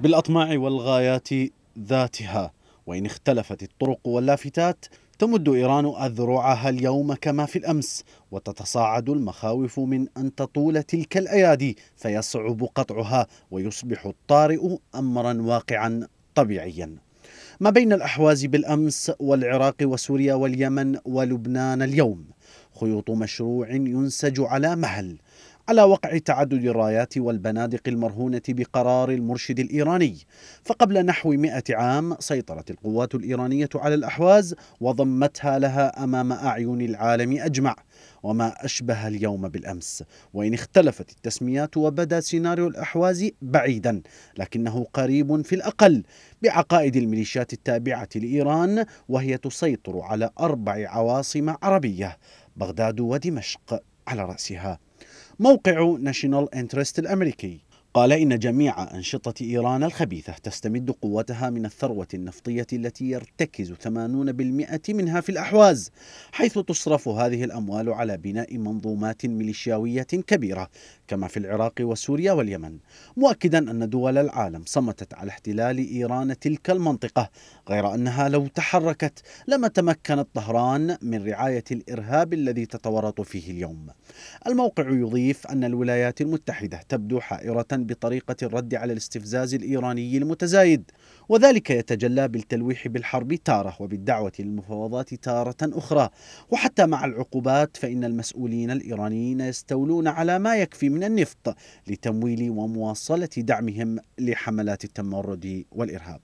بالاطماع والغايات ذاتها وان اختلفت الطرق واللافتات تمد ايران اذرعها اليوم كما في الامس وتتصاعد المخاوف من ان تطول تلك الايادي فيصعب قطعها ويصبح الطارئ امرا واقعا طبيعيا ما بين الاحواز بالامس والعراق وسوريا واليمن ولبنان اليوم خيوط مشروع ينسج على مهل على وقع تعدد الرايات والبنادق المرهونة بقرار المرشد الإيراني فقبل نحو مئة عام سيطرت القوات الإيرانية على الأحواز وضمتها لها أمام أعين العالم أجمع وما أشبه اليوم بالأمس وإن اختلفت التسميات وبدا سيناريو الأحواز بعيدا لكنه قريب في الأقل بعقائد الميليشيات التابعة لإيران وهي تسيطر على أربع عواصم عربية بغداد ودمشق على رأسها موقع ناشيونال انترست الأمريكي قال إن جميع أنشطة إيران الخبيثة تستمد قوتها من الثروة النفطية التي يرتكز 80% منها في الأحواز حيث تصرف هذه الأموال على بناء منظومات ميليشياوية كبيرة كما في العراق وسوريا واليمن مؤكدا أن دول العالم صمتت على احتلال إيران تلك المنطقة غير أنها لو تحركت لما تمكنت طهران من رعاية الإرهاب الذي تتورط فيه اليوم الموقع يضيف أن الولايات المتحدة تبدو حائرة بطريقة الرد على الاستفزاز الإيراني المتزايد وذلك يتجلى بالتلويح بالحرب تارة وبالدعوة للمفاوضات تارة أخرى وحتى مع العقوبات فإن المسؤولين الإيرانيين يستولون على ما يكفي من النفط لتمويل ومواصلة دعمهم لحملات التمرد والإرهاب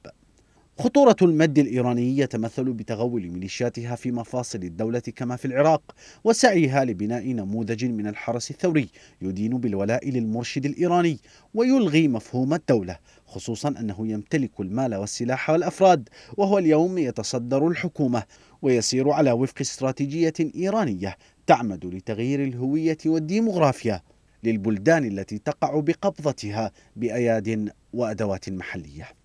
خطورة المد الإيراني يتمثل بتغول ميليشياتها في مفاصل الدولة كما في العراق وسعيها لبناء نموذج من الحرس الثوري يدين بالولاء للمرشد الإيراني ويلغي مفهوم الدولة خصوصا أنه يمتلك المال والسلاح والأفراد وهو اليوم يتصدر الحكومة ويسير على وفق استراتيجية إيرانية تعمد لتغيير الهوية والديمغرافيا للبلدان التي تقع بقبضتها بأياد وأدوات محلية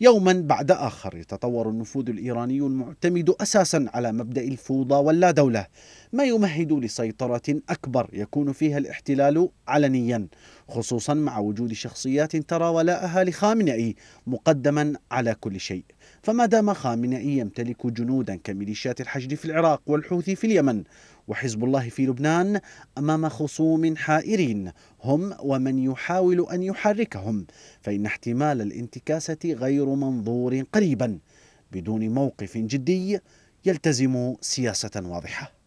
يوما بعد آخر يتطور النفوذ الإيراني المعتمد أساسا على مبدأ الفوضى واللا دولة ما يمهد لسيطرة أكبر يكون فيها الاحتلال علنيا خصوصا مع وجود شخصيات ترى ولاءها لخامنئي مقدما على كل شيء فما دام خامنئي يمتلك جنودا كميليشيات الحشد في العراق والحوثي في اليمن وحزب الله في لبنان امام خصوم حائرين هم ومن يحاول ان يحركهم فان احتمال الانتكاسه غير منظور قريبا بدون موقف جدي يلتزم سياسه واضحه